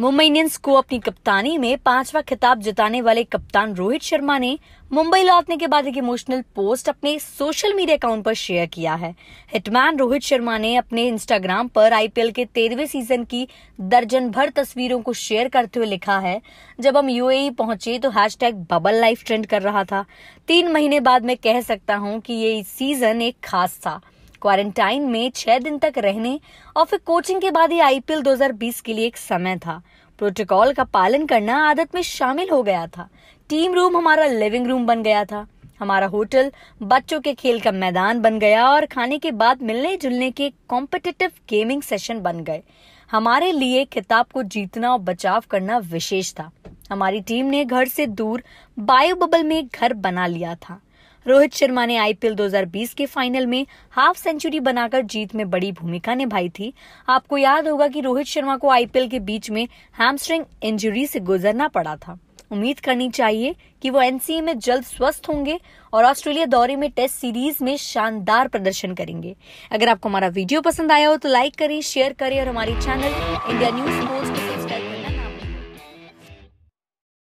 Mumbai Indians को अपनी कप्तानी में पांचवा खिताब जिताने वाले कप्तान रोहित शर्मा ने मुंबई लौटने के बाद एक इमोशनल पोस्ट अपने सोशल मीडिया अकाउंट पर शेयर किया है हिटमैन रोहित शर्मा ने अपने इंस्टाग्राम पर आईपीएल के तेरहवे सीजन की दर्जन भर तस्वीरों को शेयर करते हुए लिखा है जब हम यूएई e पहुंचे तो हैश बबल लाइफ ट्रेंड कर रहा था तीन महीने बाद मैं कह सकता हूँ कि ये सीजन एक खास था क्वारंटाइन में छह दिन तक रहने और फिर कोचिंग के बाद ही आईपीएल 2020 के लिए एक समय था प्रोटोकॉल का पालन करना आदत में शामिल हो गया था टीम रूम हमारा लिविंग रूम बन गया था हमारा होटल बच्चों के खेल का मैदान बन गया और खाने के बाद मिलने जुलने के कॉम्पिटिटिव गेमिंग सेशन बन गए हमारे लिए खिताब को जीतना और बचाव करना विशेष था हमारी टीम ने घर से दूर बायो बबल में एक घर बना लिया था रोहित शर्मा ने आईपीएल 2020 के फाइनल में हाफ सेंचुरी बनाकर जीत में बड़ी भूमिका निभाई थी आपको याद होगा कि रोहित शर्मा को आईपीएल के बीच में हैमस्ट्रिंग इंजरी से गुजरना पड़ा था उम्मीद करनी चाहिए कि वो एनसीए में जल्द स्वस्थ होंगे और ऑस्ट्रेलिया दौरे में टेस्ट सीरीज में शानदार प्रदर्शन करेंगे अगर आपको हमारा वीडियो पसंद आया हो तो लाइक करें शेयर करें और हमारे चैनल इंडिया न्यूज पोस्ट